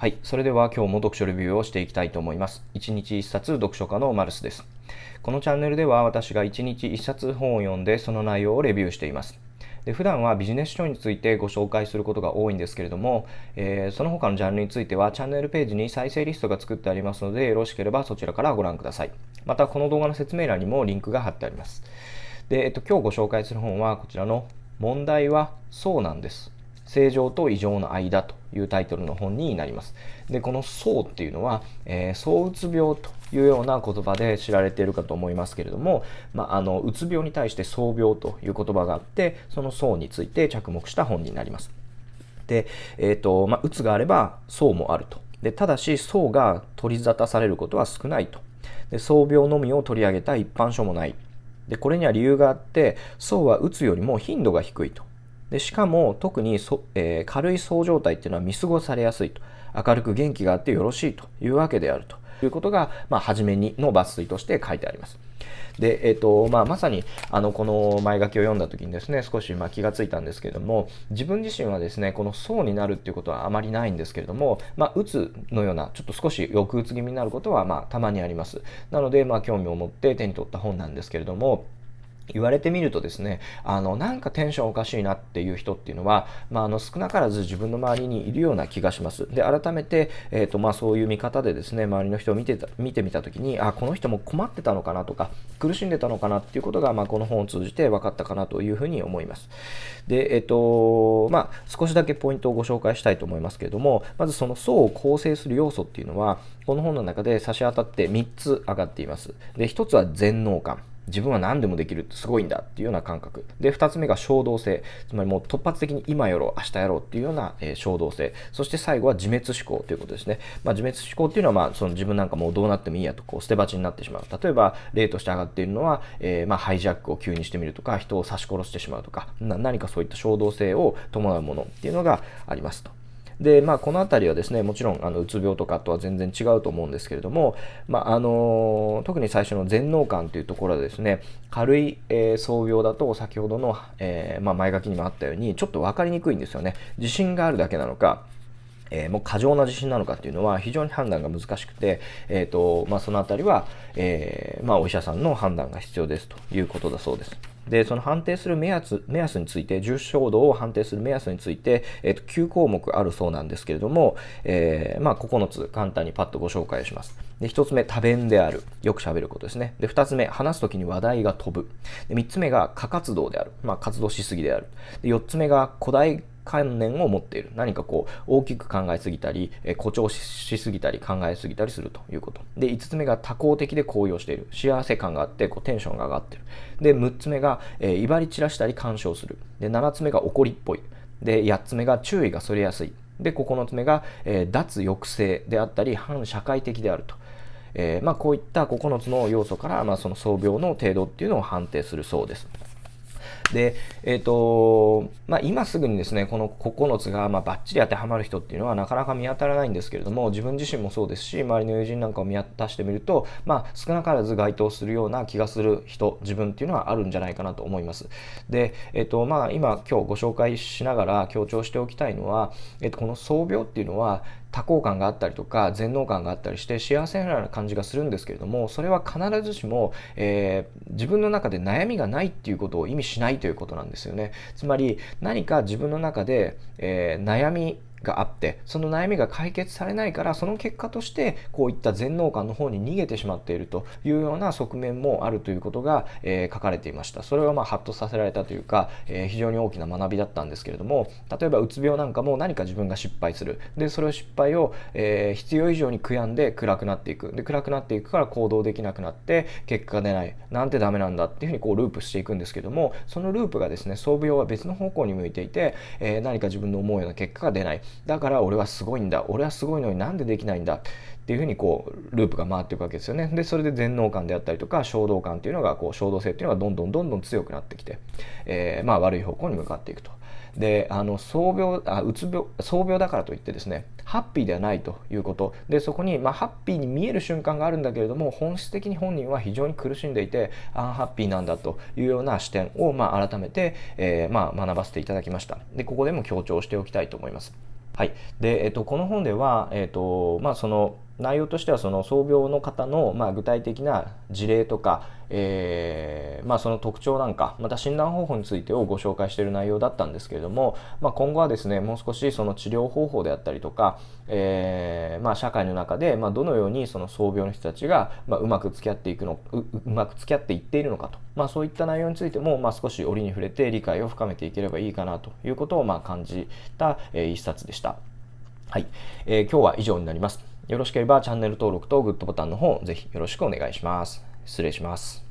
はい、それでは今日も読書レビューをしていきたいと思います。1日1冊読書家のマルスです。このチャンネルでは私が1日1冊本を読んでその内容をレビューしています。で普段はビジネス書についてご紹介することが多いんですけれども、えー、その他のジャンルについてはチャンネルページに再生リストが作ってありますのでよろしければそちらからご覧ください。またこの動画の説明欄にもリンクが貼ってあります。で、えっと、今日ご紹介する本はこちらの問題はそうなんです正常と異常の間というタイトルの本になります。で、この層っていうのは、えー、層うつ病というような言葉で知られているかと思いますけれども、まあ、あの、うつ病に対して層病という言葉があって、その層について着目した本になります。で、えっ、ー、と、まあ、うつがあれば層もあると。で、ただし、層が取り沙汰されることは少ないと。で、層病のみを取り上げた一般書もない。で、これには理由があって、層はうつよりも頻度が低いと。でしかも特にそ、えー、軽い躁状態っていうのは見過ごされやすいと明るく元気があってよろしいというわけであるということが、まあ、初めにの抜粋として書いてあります。で、えっ、と、まあ、まさに、あの、この前書きを読んだ時にですね、少し、ま気がついたんですけれども、自分自身はですね、この層になるっていうことはあまりないんですけれども、まあ、うつのような、ちょっと少し抑うつ気味になることは、まあ、たまにあります。なので、まあ、興味を持って手に取った本なんですけれども、言われてみるとですねあのなんかテンションおかしいなっていう人っていうのは、まああ、の少なからず自分の周りにいるような気がしますで改めて、えーとまあ、そういう見方でですね周りの人を見てた見てみた時にあこの人も困ってたのかなとか苦しんでたのかなっていうことが、まあ、この本を通じて分かったかなというふうに思いますでえっ、ー、とまあ、少しだけポイントをご紹介したいと思いますけれどもまずその層を構成する要素っていうのはこの本の中で差し当たって3つ上がっていますで1つは全能感自分は何でもできるってすごいんだっていうような感覚。で、2つ目が衝動性。つまりもう突発的に今やろう、明日やろうっていうような、えー、衝動性。そして最後は自滅思考ということですね。まあ、自滅思考っていうのは、まあ、その自分なんかもうどうなってもいいやとこう捨て鉢になってしまう。例えば、例として挙がっているのは、えー、まあ、ハイジャックを急にしてみるとか、人を刺し殺してしまうとか、何かそういった衝動性を伴うものっていうのがありますと。で、まあ、この辺りはですね、もちろん、あの、うつ病とかとは全然違うと思うんですけれども、まあ、あの、特に最初の全脳感というところはですね、軽い、えー、創病だと、先ほどの、えー、まあ、前書きにもあったように、ちょっと分かりにくいんですよね。自信があるだけなのか、えー、もう過剰な自信なのかっていうのは非常に判断が難しくて、えーとまあ、その辺りは、えー、まあ、お医者さんの判断が必要ですということだそうです。で、その判定する目安目安について、重症度を判定する目安について、えっと9項目あるそうなんですけれども、えー、まあ、9つ簡単にパッとご紹介します。で、1つ目、多弁である。よく喋ることですね。で、2つ目、話すときに話題が飛ぶ。で、3つ目が過活動である。まあ、活動しすぎである。で、4つ目が古代観念を持っている。何かこう、大きく考えすぎたり、え誇張しすぎたり、考えすぎたりするということ。で、5つ目が多項的で高揚している。幸せ感があって、こう、テンションが上がってる。で、6つ目が、え威張り散らしたり、干渉する。で、7つ目が怒りっぽい。で、8つ目が注意がそれやすい。で、9つ目が、え脱抑制であったり、反社会的であると。えー、まあ、こういった9つの要素から、まあ、その創病の程度っていうのを判定するそうです。で、えっ、ー、と、まあ、今すぐにですね、この9つが、まあ、バッチリ当てはまる人っていうのはなかなか見当たらないんですけれども、自分自身もそうですし、周りの友人なんかを見渡してみると、まあ、少なからず該当するような気がする人、自分っていうのはあるんじゃないかなと思います。で、えっ、ー、と、まあ、今、今日ご紹介しながら強調しておきたいのは、えっ、ー、と、この創病っていうのは、多幸感があったりとか全能感があったりして幸せな感じがするんですけれどもそれは必ずしも、えー、自分の中で悩みがないっていうことを意味しないということなんですよね。つまり何か自分の中で、えー、悩みがあってその悩みが解決されないからその結果としてこういった全能感の方に逃げてしまっているというような側面もあるということが、えー、書かれていましたそれはまあハッとさせられたというか、えー、非常に大きな学びだったんですけれども例えばうつ病なんかも何か自分が失敗するでそれを失敗を、えー、必要以上に悔やんで暗くなっていくで暗くなっていくから行動できなくなって結果が出ないなんてダメなんだっていうふうにこうループしていくんですけどもそのループがですね創病は別の方向に向いていて、え何か自分の思うような結果が出ないだから俺はすごいんだ俺はすごいのになんでできないんだっていうふうにこうループが回っていくわけですよねでそれで全能感であったりとか衝動感っていうのがこう衝動性っていうのがどんどんどんどん強くなってきて、えー、まあ、悪い方向に向かっていくと。であの創病あうつ病創病だからといってですねハッピーではないということでそこに、まあ、ハッピーに見える瞬間があるんだけれども本質的に本人は非常に苦しんでいてアンハッピーなんだというような視点を、まあ、改めて、えー、まあ、学ばせていただきましたでここでも強調しておきたいと思います。はい。で、えっと、この本では、えっと、まあ、その、内容としてはその創病の方の、まあ、具体的な事例とか、えー、まあ、その特徴なんかまた診断方法についてをご紹介している内容だったんですけれども、まあ、今後はですねもう少しその治療方法であったりとか、えー、ま社会の中で、まどのようにその創病の人たちが、まうまく付き合っていくのうまく付き合っていっているのかと、まそういった内容についても、ま少し折に触れて理解を深めていければいいかなということを、ま感じた、え一冊でした。はい、えー、今日は以上になります。よろしければチャンネル登録とグッドボタンの方、ぜひよろしくお願いします。失礼します。